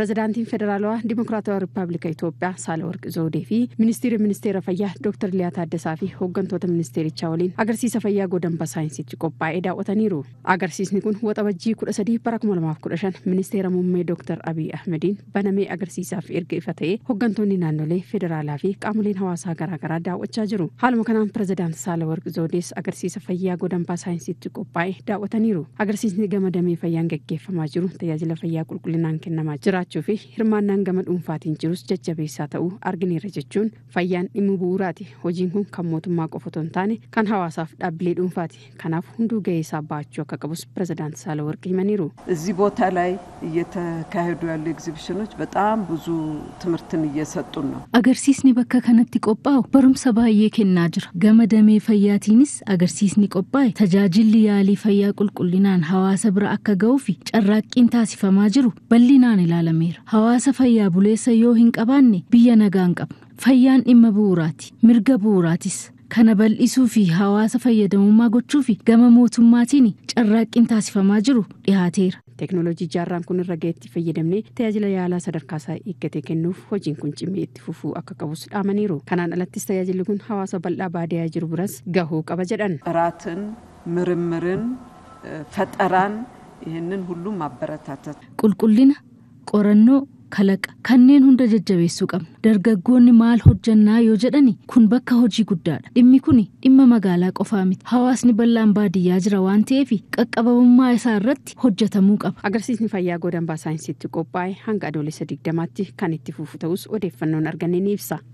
pireezidaantiin federaalawaa dimokiraatawaa rippaabilika Itoophiyaa Saalawarq Zawudee fi ministeera ministeera fayyaa Dr. Liyaa Taaddasaa fi hooggantoota ministeerichaa waliin agarsiisa fayyaa godamba saayinsiitti qophaa'ee daawwataniiru. Agarsiisni kun waxabajjii 13 bara 2015 ministeera muummee Dr. Abiy Ahmediin banamee agarsiisaaf erga ifa ta'ee hooggantoonni naannolee federaalaa fi qaamoleen hawaasaa garaagaraa daawwachaa jiru. Haaluma kanaan pireezidaant Saalawarq Zawudees agarsiisa fayyaa godambaa saayinsiitti qophaa'ee daawwataniiru. Agarsiisni gama damee fayyaan gaggeeffamaa jiru tajaajila fayyaa qulqullinaan kennamaa fi hirmaannaan gama dhuunfaatiin jirus jajjabeessaa ta'uu arginiira jechuun fayyaan dhimma bu'uuraati hojiin kun kan mootummaa qofa ton taane kan hawaasaaf dhaabbilee dhuunfaati kanaaf hunduu gahee ga'eesa baachuu akka qabus pirezidaanti saala warqii maniru. izzii boota laayee iyyee taa'ee ka hidduu yaallee egzibishinoo buzuu timaatiin iyyee saaxilu. agarsiisni bakka kanatti qophaa'u barumsa baay'ee kennaa jira gama damee fayyaatiinis agarsiisni qophaa'e tajaajilli yaalii fayyaa qulqullinaan hawaasa bira akka ga'uu fi car hawaasa fayyaa buleessa yoo hin qabaanne biyya nagaan qabna fayyaan dhimma bu'uuraati mirga bu'uuraatis kana bal'isuu fi hawaasa fayyadamummaa gochuu fi gama mootummaatiin carraaqqiin taasifamaa jiru dhihaateera. teeknoolojii jaarraan kun irra ga'eetti fayyadamnee tajaajila yaalaa sadarkaa isaa eeggate kennuuf hojiin kun cimee itti fufuu akka qabus dhaamaniiru kanaan alattis tajaajilli kun hawaasa bal'aa baadiyaa jiru biras gahuu qaba jedhan. baraatiin mirimirin faxaraan ይህንን ሁሉም qorannoo kalaqa kanneen hunda jajjabeessuu qabna dargaggoonni maal hojjannaa yoo jedhani kun bakka hojii guddaadha dhimmi kun dhimma magaalaa qofaa miti hawaasni bal'aan baadiyyaa jira waan ta'eef qaqqabamummaa isaa irratti hojjatamuu qaba. agarsiisni fayyaa Godambaa saayinsiitti qophaa'e hanga adoolessa digdamaatti kan itti fufu ta'us odeeffannoon arganne ni ibsa.